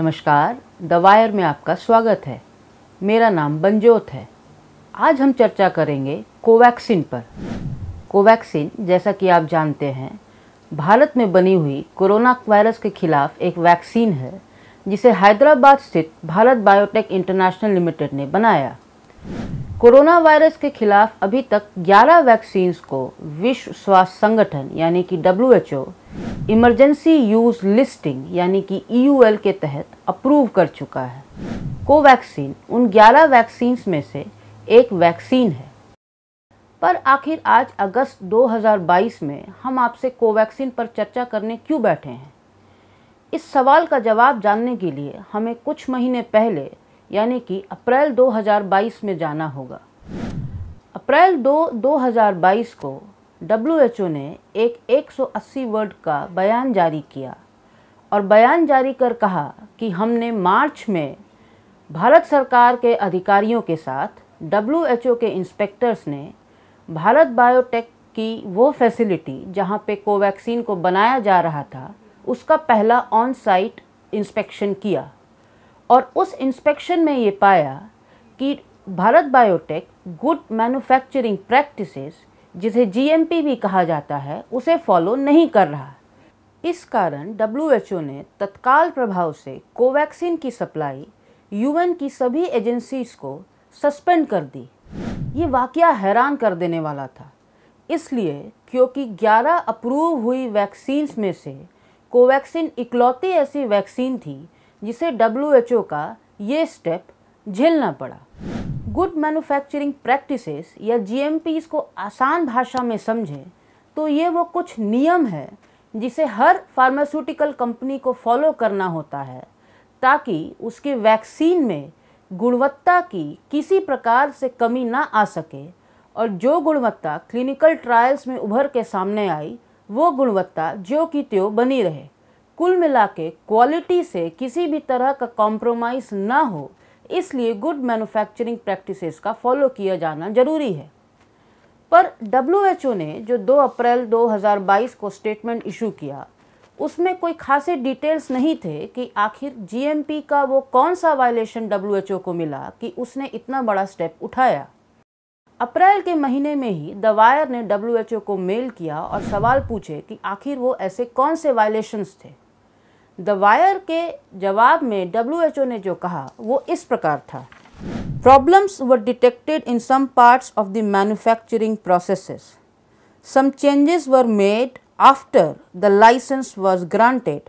नमस्कार the wire में आपका स्वागत है मेरा नाम बंजोत है आज हम चर्चा करेंगे कोवैक्सिन पर कोवैक्सिन जैसा कि आप जानते हैं भारत में बनी हुई कोरोना वायरस के खिलाफ एक वैक्सीन है जिसे हैदराबाद स्थित भारत बायोटेक इंटरनेशनल लिमिटेड ने बनाया कोरोना वायरस के खिलाफ अभी तक 11 वैक्सीन्स को विश्व स्वास्थ्य संगठन यानी कि W H emergency use listing यानी कि ई e के तहत अप्रूव कर चुका है कोवैक्सीन उन 11 वैक्सीन्स में से एक वैक्सीन है पर आखिर आज अगस्त 2022 में हम आपसे कोवैक्सीन पर चर्चा करने क्यों बैठे हैं इस सवाल का जवाब जानने के लिए हमें कुछ महीने पहले यानी कि अप्रैल 2022 में जाना होगा अप्रैल 2 2022 को डब्ल्यू ने एक 180 वर्ड का बयान जारी किया और बयान जारी कर कहा कि हमने मार्च में भारत सरकार के अधिकारियों के साथ डब्ल्यू के इंस्पेक्टर्स ने भारत बायोटेक की वो फैसिलिटी जहां पे कोवैक्सीन को बनाया जा रहा था उसका पहला ऑन साइट इंस्पेक्शन किया और उस इंस्पेक्शन में ये पाया कि Bharat Biotech good manufacturing practices जिसे जीएमपी भी कहा जाता है उसे फॉलो नहीं कर रहा इस कारण डब्ल्यूएचओ ने तत्काल प्रभाव से कोवैक्सीन की सप्लाई यूएन की सभी एजेंसीज को सस्पेंड कर दी ये वाक्य हैरान कर देने वाला था इसलिए क्योंकि 11 अप्रूव हुई वैक्सीन्स में से कोवैक्सीन इकलौती ऐसी वैक्सीन थी जिसे डब्ल्यू का ये स्टेप झेलना पड़ा गुड मैन्युफैक्चरिंग प्रैक्टिसेस या जी को आसान भाषा में समझें तो ये वो कुछ नियम है जिसे हर फार्मास्यूटिकल कंपनी को फॉलो करना होता है ताकि उसके वैक्सीन में गुणवत्ता की किसी प्रकार से कमी ना आ सके और जो गुणवत्ता क्लिनिकल ट्रायल्स में उभर के सामने आई वो गुणवत्ता ज्यो की त्यो बनी रहे कुल मिला के क्वालिटी से किसी भी तरह का कॉम्प्रोमाइज़ ना हो इसलिए गुड मैन्युफैक्चरिंग प्रैक्टिसेस का फॉलो किया जाना ज़रूरी है पर डब्ल्यू ने जो 2 अप्रैल 2022 को स्टेटमेंट इशू किया उसमें कोई खासे डिटेल्स नहीं थे कि आखिर जीएमपी का वो कौन सा वायलेशन डब्ल्यू को मिला कि उसने इतना बड़ा स्टेप उठाया अप्रैल के महीने में ही द वायर ने डब्ल्यू को मेल किया और सवाल पूछे कि आखिर वो ऐसे कौन से वायलेशंस थे द वायर के जवाब में डब्ल्यू एच ओ ने जो कहा वो इस प्रकार था problems were detected in some parts of the manufacturing processes some changes were made after the licence was granted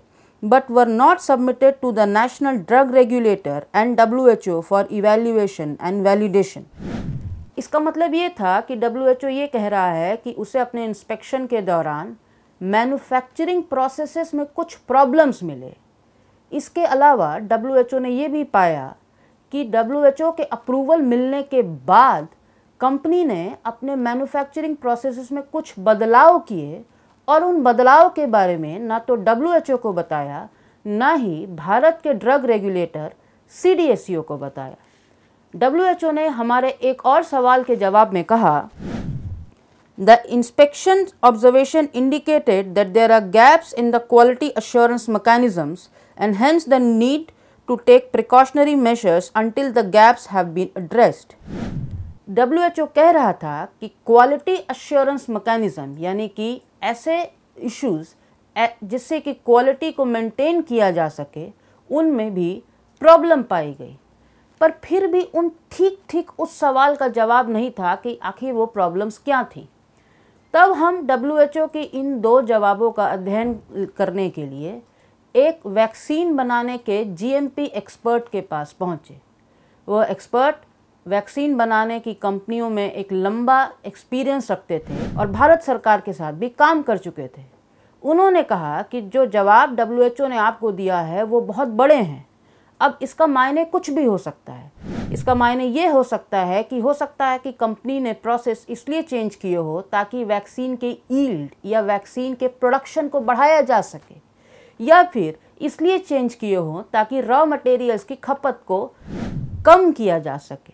but were not submitted to the national drug regulator and W H O for evaluation and validation इसका मतलब ये था कि W H ओ ये कह रहा है कि उसे अपने इंस्पेक्शन के दौरान मैन्युफैक्चरिंग प्रोसेसेस में कुछ प्रॉब्लम्स मिले इसके अलावा डब्ल्यू ने ये भी पाया कि डब्ल्यू के अप्रूवल मिलने के बाद कंपनी ने अपने मैन्युफैक्चरिंग प्रोसेसेस में कुछ बदलाव किए और उन बदलाव के बारे में ना तो डब्ल्यू को बताया ना ही भारत के ड्रग रेगुलेटर सी को बताया डब्ल्यू ने हमारे एक और सवाल के जवाब में कहा The inspection observation indicated that there are gaps in the quality assurance mechanisms and hence the need to take precautionary measures until the gaps have been addressed. WHO keh raha tha ki quality assurance mechanism yani ki aise issues jisse ki quality ko maintain kiya ja sake unme bhi problem paayi gayi पर फिर भी उन ठीक ठीक उस सवाल का जवाब नहीं था कि आखिर वो प्रॉब्लम्स क्या थीं तब हम डब्ल्यू एच ओ के इन दो जवाबों का अध्ययन करने के लिए एक वैक्सीन बनाने के जी एम पी एक्सपर्ट के पास पहुँचे वह एक्सपर्ट वैक्सीन बनाने की कंपनियों में एक लंबा एक्सपीरियंस रखते थे और भारत सरकार के साथ भी काम कर चुके थे उन्होंने कहा कि जो जवाब डब्ल्यू एच ओ ने आपको दिया है वो बहुत बड़े हैं अब इसका मायने कुछ भी हो सकता है इसका मायने ये हो सकता है कि हो सकता है कि कंपनी ने प्रोसेस इसलिए चेंज किए हो ताकि वैक्सीन के ईल्ड या वैक्सीन के प्रोडक्शन को बढ़ाया जा सके या फिर इसलिए चेंज किए हों ताकि रॉ मटेरियल्स की खपत को कम किया जा सके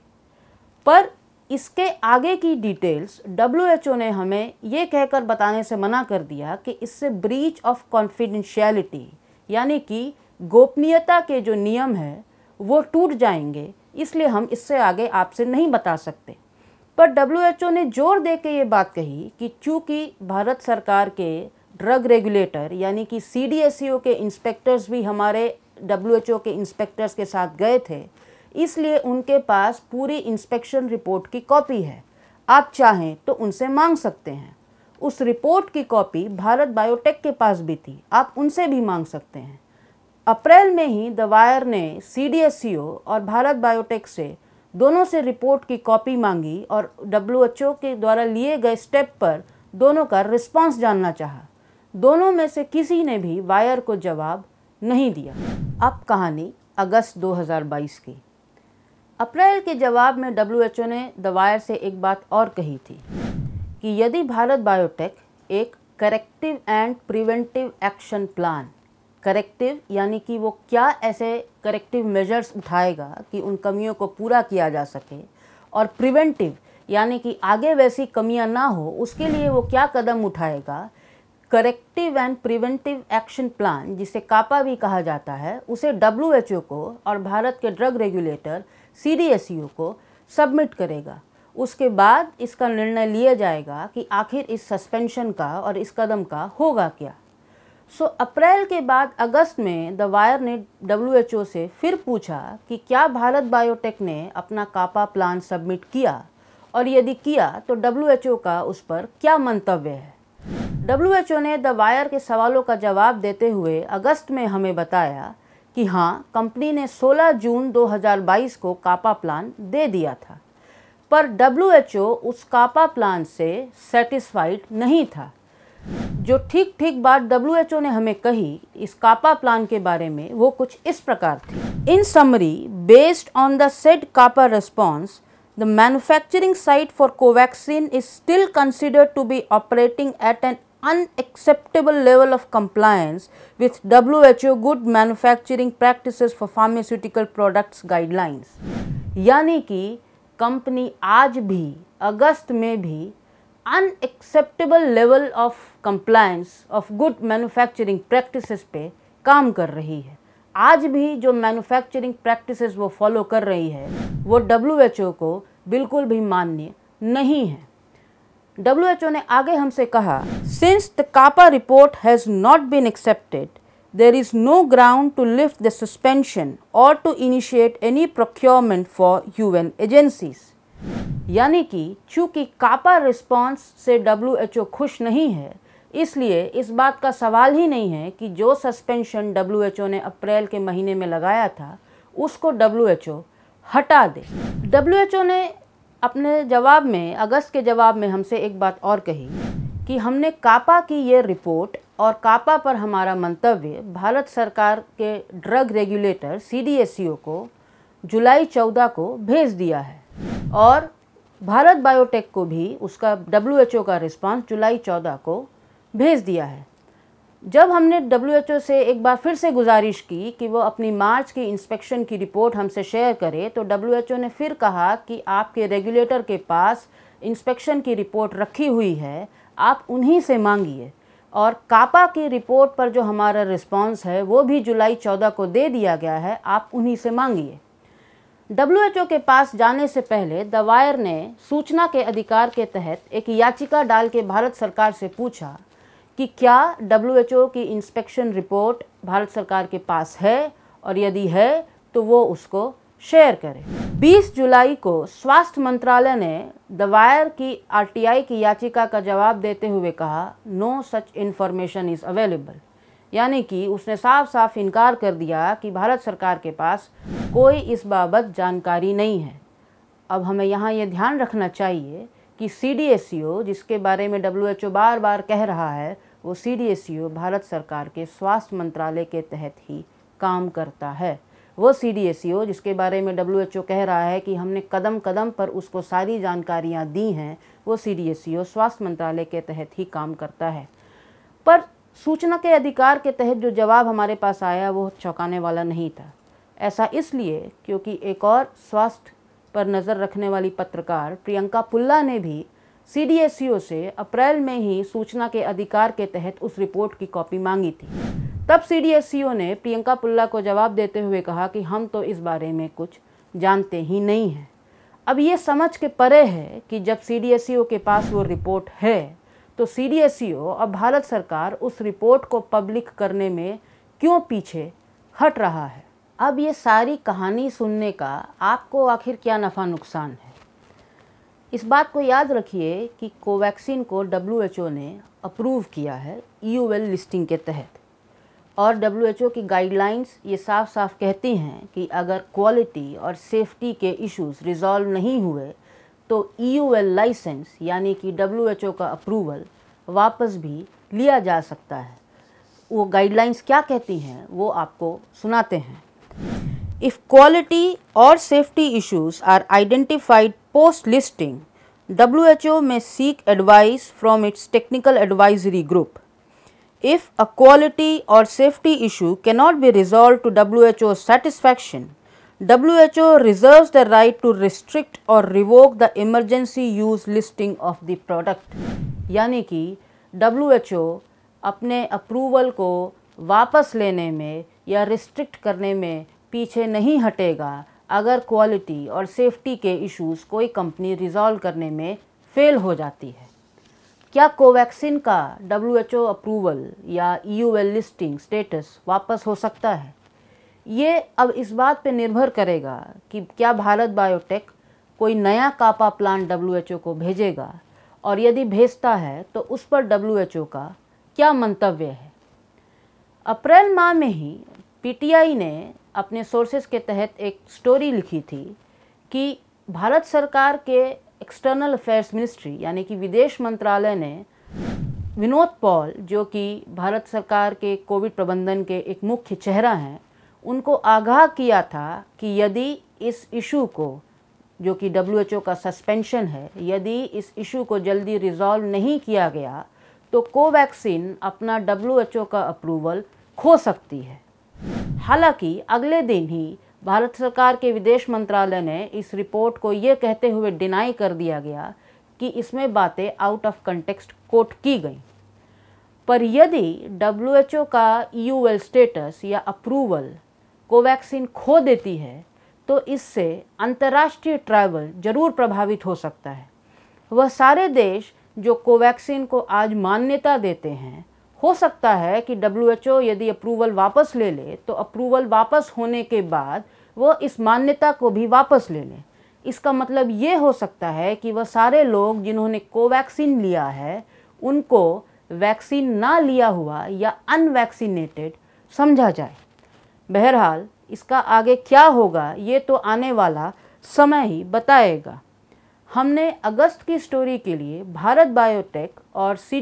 पर इसके आगे की डिटेल्स डब्ल्यू ने हमें ये कहकर बताने से मना कर दिया कि इससे ब्रीच ऑफ कॉन्फिडेंशियलिटी यानी कि गोपनीयता के जो नियम है वो टूट जाएंगे इसलिए हम इससे आगे आपसे नहीं बता सकते पर डब्ल्यू ने जोर दे के ये बात कही कि चूँकि भारत सरकार के ड्रग रेगुलेटर यानी कि सी e के इंस्पेक्टर्स भी हमारे डब्ल्यू के इंस्पेक्टर्स के साथ गए थे इसलिए उनके पास पूरी इंस्पेक्शन रिपोर्ट की कॉपी है आप चाहें तो उनसे मांग सकते हैं उस रिपोर्ट की कॉपी भारत बायोटेक के पास भी थी आप उनसे भी मांग सकते हैं अप्रैल में ही द वायर ने सी और भारत बायोटेक से दोनों से रिपोर्ट की कॉपी मांगी और डब्ल्यू के द्वारा लिए गए स्टेप पर दोनों का रिस्पांस जानना चाहा। दोनों में से किसी ने भी वायर को जवाब नहीं दिया अब कहानी अगस्त 2022 की अप्रैल के जवाब में डब्ल्यू ने द वायर से एक बात और कही थी कि यदि भारत बायोटेक एक corrective and preventive action plan corrective यानी कि वो क्या ऐसे करेक्टिव मेजर्स उठाएगा कि उन कमियों को पूरा किया जा सके और प्रिवेंटिव यानी कि आगे वैसी कमियां ना हो उसके लिए वो क्या कदम उठाएगा corrective and preventive action plan जिसे कापा भी कहा जाता है उसे डब्ल्यू को और भारत के ड्रग रेगुलेटर सी को सबमिट करेगा उसके बाद इसका निर्णय लिया जाएगा कि आखिर इस सस्पेंशन का और इस कदम का होगा क्या सो so, अप्रैल के बाद अगस्त में द वायर ने डब्ल्यू से फिर पूछा कि क्या भारत बायोटेक ने अपना कापा प्लान सबमिट किया और यदि किया तो डब्ल्यू का उस पर क्या मंतव्य है डब्ल्यू ने द वायर के सवालों का जवाब देते हुए अगस्त में हमें बताया कि हाँ कंपनी ने 16 जून 2022 को कापा प्लान दे दिया था पर डब्ल्यू उस कापा प्लान से सेटिस्फाइड नहीं था जो ठीक ठीक बात डब्ल्यू एच ओ ने हमें कही इस कापा प्लान के बारे में वो कुछ इस प्रकार थी in summary based on the said CAPA response the manufacturing site for Covaxin is still considered to be operating at an unacceptable level of compliance with W H O good manufacturing practice for pharmaceutical products guidelines यानी कि company आज भी अगस्त में भी unacceptable level of compliance of good manufacturing practices पे काम कर रही है आज भी जो मैन्युफैक्चरिंग प्रैक्टिसेस वो फॉलो कर रही है वो डब्ल्यू को बिल्कुल भी मान्य नहीं है डब्ल्यू ने आगे हमसे कहा since the CAPA report has not been accepted there is no ground to lift the suspension और to initiate any procurement for U agencies यानी कि चूंकि कापा रिस्पांस से डब्ल्यू खुश नहीं है इसलिए इस बात का सवाल ही नहीं है कि जो सस्पेंशन डब्ल्यू ने अप्रैल के महीने में लगाया था उसको डब्ल्यू हटा दे डब्ल्यू ने अपने जवाब में अगस्त के जवाब में हमसे एक बात और कही कि हमने कापा की ये रिपोर्ट और कापा पर हमारा मंतव्य भारत सरकार के ड्रग रेगुलेटर सी e को जुलाई चौदह को भेज दिया है और भारत बायोटेक को भी उसका डब्ल्यू का रिस्पांस जुलाई चौदह को भेज दिया है जब हमने डब्ल्यू से एक बार फिर से गुजारिश की कि वो अपनी मार्च की इंस्पेक्शन की रिपोर्ट हमसे शेयर करे तो डब्ल्यू ने फिर कहा कि आपके रेगुलेटर के पास इंस्पेक्शन की रिपोर्ट रखी हुई है आप उन्हीं से मांगिए और कापा की रिपोर्ट पर जो हमारा रिस्पांस है वो भी जुलाई चौदह को दे दिया गया है आप उन्हीं से मांगिए डब्ल्यूएचओ के पास जाने से पहले दवायर ने सूचना के अधिकार के तहत एक याचिका डाल के भारत सरकार से पूछा कि क्या डब्ल्यूएचओ की इंस्पेक्शन रिपोर्ट भारत सरकार के पास है और यदि है तो वो उसको शेयर करें 20 जुलाई को स्वास्थ्य मंत्रालय ने दवायर की आरटीआई की याचिका का जवाब देते हुए कहा no such information is available यानी कि उसने साफ साफ इनकार कर दिया कि भारत सरकार के पास कोई इस बाबत जानकारी नहीं है अब हमें यहाँ ये ध्यान रखना चाहिए कि सी डी एस जिसके बारे में डब्ल्यू बार बार कह रहा है वो सी डी एस भारत सरकार के स्वास्थ्य मंत्रालय के तहत ही काम करता है वो सी डी एस जिसके बारे में डब्ल्यू कह रहा है कि हमने कदम कदम पर उसको सारी जानकारियाँ दी हैं वो सी डी एस स्वास्थ्य मंत्रालय के तहत ही काम करता है पर सूचना के अधिकार के तहत जो जवाब हमारे पास आया वो चौंकाने वाला नहीं था ऐसा इसलिए क्योंकि एक और स्वास्थ्य पर नज़र रखने वाली पत्रकार प्रियंका पुल्ला ने भी सी से अप्रैल में ही सूचना के अधिकार के तहत उस रिपोर्ट की कॉपी मांगी थी तब सी ने प्रियंका पुल्ला को जवाब देते हुए कहा कि हम तो इस बारे में कुछ जानते ही नहीं हैं अब ये समझ के परे है कि जब सी के पास वो रिपोर्ट है तो सी डी एस ई ओ और भारत सरकार उस रिपोर्ट को पब्लिक करने में क्यों पीछे हट रहा है अब ये सारी कहानी सुनने का आपको आखिर क्या नफ़ा नुकसान है इस बात को याद रखिए कि कोवैक्सीन को डब्ल्यू एच ओ ने अप्रूव किया है यू एल लिस्टिंग के तहत और डब्ल्यू एच ओ की गाइडलाइंस ये साफ साफ कहती हैं कि अगर क्वालिटी और सेफ्टी के इश्यूज रिजॉल्व नहीं हुए तो ई यू एल लाइसेंस यानी कि डब्ल्यू एच ओ का अप्रूवल वापस भी लिया जा सकता है वो गाइडलाइंस क्या कहती हैं वो आपको सुनाते हैं इफ क्वालिटी और safety issues are identified post listing W H O may seek advice from its technical advisory group if a quality और safety issue cannot be resolve to W H O satisfaction WHO reserves the right to restrict or revoke the emergency use listing of the product यानी कि WHO अपने approval को वापस लेने में या restrict करने में पीछे नहीं हटेगा अगर क्वालिटी और सेफ्टी के इश्यूज कोई कंपनी रिजॉल्व करने में फेल हो जाती है क्या कोवैक्सिन का डब्ल्यू एच ओ अप्रूवल या ई लिस्टिंग स्टेटस वापस हो सकता है ये अब इस बात पे निर्भर करेगा कि क्या भारत बायोटेक कोई नया कापा प्लान डब्ल्यू को भेजेगा और यदि भेजता है तो उस पर डब्ल्यू का क्या मंतव्य है अप्रैल माह में ही पीटीआई ने अपने सोर्सेज के तहत एक स्टोरी लिखी थी कि भारत सरकार के एक्सटर्नल अफेयर्स मिनिस्ट्री यानी कि विदेश मंत्रालय ने विनोद पॉल जो कि भारत सरकार के कोविड प्रबंधन के एक मुख्य चेहरा हैं उनको आगाह किया था कि यदि इस इशू को जो कि डब्ल्यू का सस्पेंशन है यदि इस इशू को जल्दी रिजॉल्व नहीं किया गया तो कोवैक्सीन अपना डब्ल्यू का अप्रूवल खो सकती है हालांकि अगले दिन ही भारत सरकार के विदेश मंत्रालय ने इस रिपोर्ट को ये कहते हुए डिनाई कर दिया गया कि इसमें बातें आउट ऑफ कंटेक्स्ट कोट की गई पर यदि डब्ल्यू का ई e स्टेटस या अप्रूवल कोवैक्सीन खो देती है तो इससे अंतर्राष्ट्रीय ट्रैवल जरूर प्रभावित हो सकता है वह सारे देश जो कोवैक्सीन को आज मान्यता देते हैं हो सकता है कि डब्ल्यू यदि अप्रूवल वापस ले ले तो अप्रूवल वापस होने के बाद वह इस मान्यता को भी वापस ले लें इसका मतलब ये हो सकता है कि वह सारे लोग जिन्होंने कोवैक्सीन लिया है उनको वैक्सीन ना लिया हुआ या अनवैक्सीनेटेड समझा जाए बहरहाल इसका आगे क्या होगा ये तो आने वाला समय ही बताएगा हमने अगस्त की स्टोरी के लिए भारत बायोटेक और सी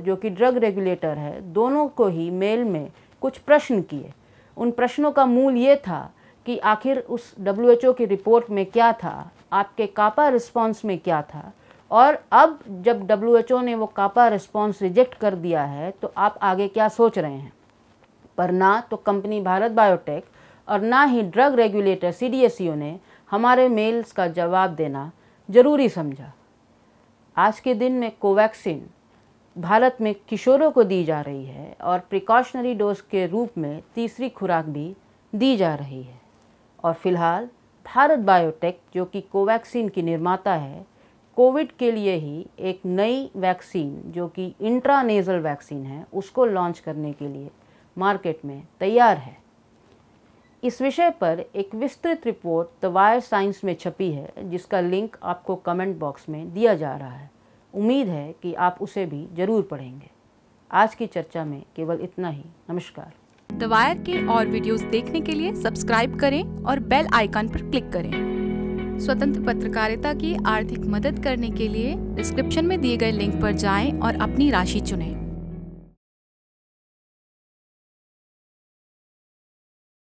जो कि ड्रग रेगुलेटर है दोनों को ही मेल में कुछ प्रश्न किए उन प्रश्नों का मूल ये था कि आखिर उस डब्ल्यू की रिपोर्ट में क्या था आपके कापा रिस्पॉन्स में क्या था और अब जब डब्ल्यू ने वो कापा रिस्पॉन्स रिजेक्ट कर दिया है तो आप आगे क्या सोच रहे हैं पर ना तो कंपनी भारत बायोटेक और ना ही ड्रग रेगुलेटर सीडीएसईओ ने हमारे मेल्स का जवाब देना ज़रूरी समझा आज के दिन में कोवैक्सीन भारत में किशोरों को दी जा रही है और प्रिकॉशनरी डोज के रूप में तीसरी खुराक भी दी जा रही है और फिलहाल भारत बायोटेक जो कि कोवैक्सीन की निर्माता है कोविड के लिए ही एक नई वैक्सीन जो कि इंट्रानेज़ल वैक्सीन है उसको लॉन्च करने के लिए मार्केट में तैयार है इस विषय पर एक विस्तृत रिपोर्ट द वायर साइंस में छपी है जिसका लिंक आपको कमेंट बॉक्स में दिया जा रहा है उम्मीद है कि आप उसे भी जरूर पढ़ेंगे आज की चर्चा में केवल इतना ही नमस्कार द वायर के और वीडियोस देखने के लिए सब्सक्राइब करें और बेल आइकन पर क्लिक करें स्वतंत्र पत्रकारिता की आर्थिक मदद करने के लिए डिस्क्रिप्शन में दिए गए लिंक पर जाएं और अपनी राशि चुनें